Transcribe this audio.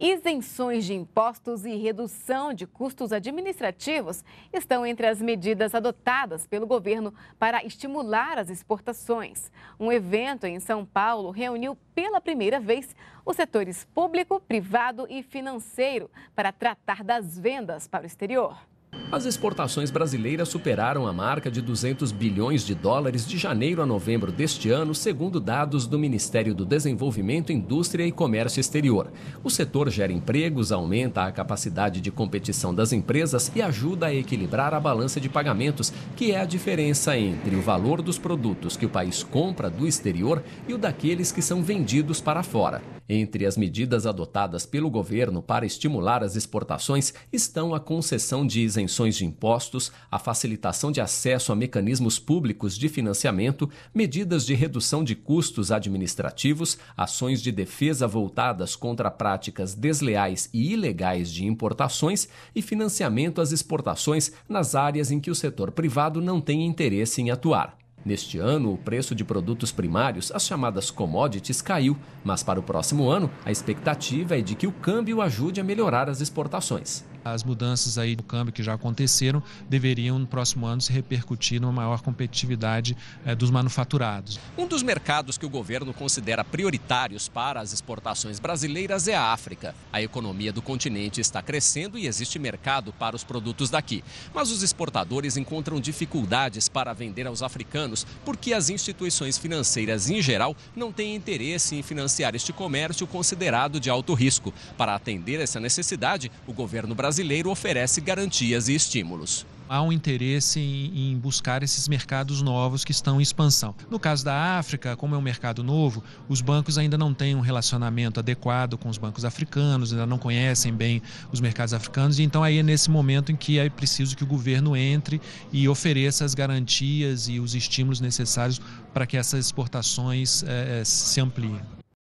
Isenções de impostos e redução de custos administrativos estão entre as medidas adotadas pelo governo para estimular as exportações. Um evento em São Paulo reuniu pela primeira vez os setores público, privado e financeiro para tratar das vendas para o exterior. As exportações brasileiras superaram a marca de 200 bilhões de dólares de janeiro a novembro deste ano, segundo dados do Ministério do Desenvolvimento, Indústria e Comércio Exterior. O setor gera empregos, aumenta a capacidade de competição das empresas e ajuda a equilibrar a balança de pagamentos, que é a diferença entre o valor dos produtos que o país compra do exterior e o daqueles que são vendidos para fora. Entre as medidas adotadas pelo governo para estimular as exportações estão a concessão de isenções de impostos, a facilitação de acesso a mecanismos públicos de financiamento, medidas de redução de custos administrativos, ações de defesa voltadas contra práticas desleais e ilegais de importações e financiamento às exportações nas áreas em que o setor privado não tem interesse em atuar. Neste ano, o preço de produtos primários, as chamadas commodities, caiu, mas para o próximo ano, a expectativa é de que o câmbio ajude a melhorar as exportações as mudanças aí do câmbio que já aconteceram deveriam no próximo ano se repercutir numa maior competitividade eh, dos manufaturados. Um dos mercados que o governo considera prioritários para as exportações brasileiras é a África. A economia do continente está crescendo e existe mercado para os produtos daqui. Mas os exportadores encontram dificuldades para vender aos africanos porque as instituições financeiras, em geral, não têm interesse em financiar este comércio considerado de alto risco. Para atender essa necessidade, o governo brasileiro brasileiro oferece garantias e estímulos há um interesse em, buscar esses mercados novos que estão em expansão. No caso da África, como é um mercado novo, os bancos ainda não têm um relacionamento adequado com os bancos africanos, ainda não conhecem bem os mercados africanos, e então aí é nesse momento em que é preciso que o governo entre e ofereça as garantias e os estímulos necessários para que essas exportações eh, eh, se ampliem.